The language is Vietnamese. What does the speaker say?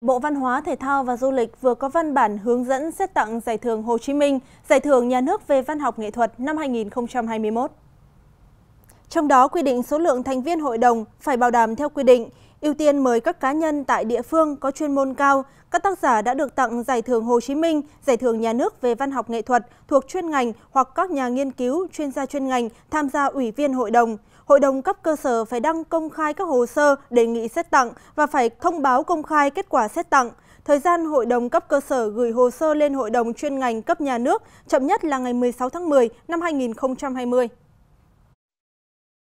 Bộ Văn hóa, Thể thao và Du lịch vừa có văn bản hướng dẫn xét tặng Giải thưởng Hồ Chí Minh, Giải thưởng Nhà nước về Văn học nghệ thuật năm 2021. Trong đó quy định số lượng thành viên hội đồng phải bảo đảm theo quy định, ưu tiên mời các cá nhân tại địa phương có chuyên môn cao, các tác giả đã được tặng Giải thưởng Hồ Chí Minh, Giải thưởng Nhà nước về Văn học nghệ thuật thuộc chuyên ngành hoặc các nhà nghiên cứu, chuyên gia chuyên ngành tham gia ủy viên hội đồng hội đồng cấp cơ sở phải đăng công khai các hồ sơ đề nghị xét tặng và phải thông báo công khai kết quả xét tặng. Thời gian hội đồng cấp cơ sở gửi hồ sơ lên hội đồng chuyên ngành cấp nhà nước chậm nhất là ngày 16 tháng 10 năm 2020.